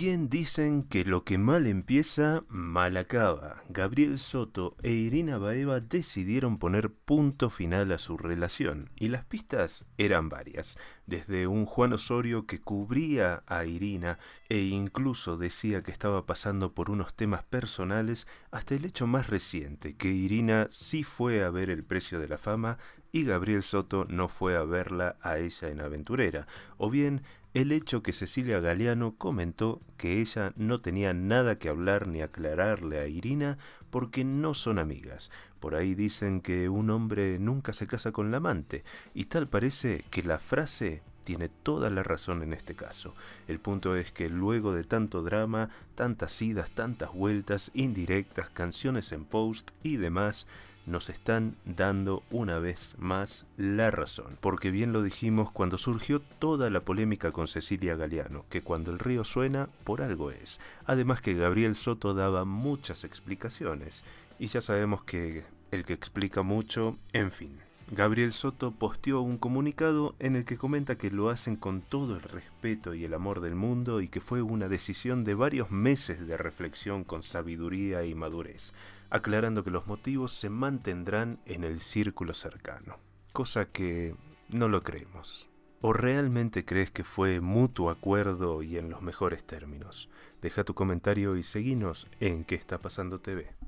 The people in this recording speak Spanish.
dicen que lo que mal empieza, mal acaba. Gabriel Soto e Irina Baeva decidieron poner punto final a su relación, y las pistas eran varias, desde un Juan Osorio que cubría a Irina e incluso decía que estaba pasando por unos temas personales, hasta el hecho más reciente, que Irina sí fue a ver el precio de la fama y Gabriel Soto no fue a verla a ella en Aventurera, o bien el hecho que Cecilia Galeano comentó que ella no tenía nada que hablar ni aclararle a Irina porque no son amigas. Por ahí dicen que un hombre nunca se casa con la amante, y tal parece que la frase tiene toda la razón en este caso. El punto es que luego de tanto drama, tantas idas, tantas vueltas, indirectas, canciones en post y demás, nos están dando una vez más la razón. Porque bien lo dijimos cuando surgió toda la polémica con Cecilia Galeano, que cuando el río suena, por algo es. Además que Gabriel Soto daba muchas explicaciones, y ya sabemos que el que explica mucho, en fin. Gabriel Soto posteó un comunicado en el que comenta que lo hacen con todo el respeto y el amor del mundo y que fue una decisión de varios meses de reflexión con sabiduría y madurez, aclarando que los motivos se mantendrán en el círculo cercano, cosa que no lo creemos. ¿O realmente crees que fue mutuo acuerdo y en los mejores términos? Deja tu comentario y seguinos en qué está pasando TV.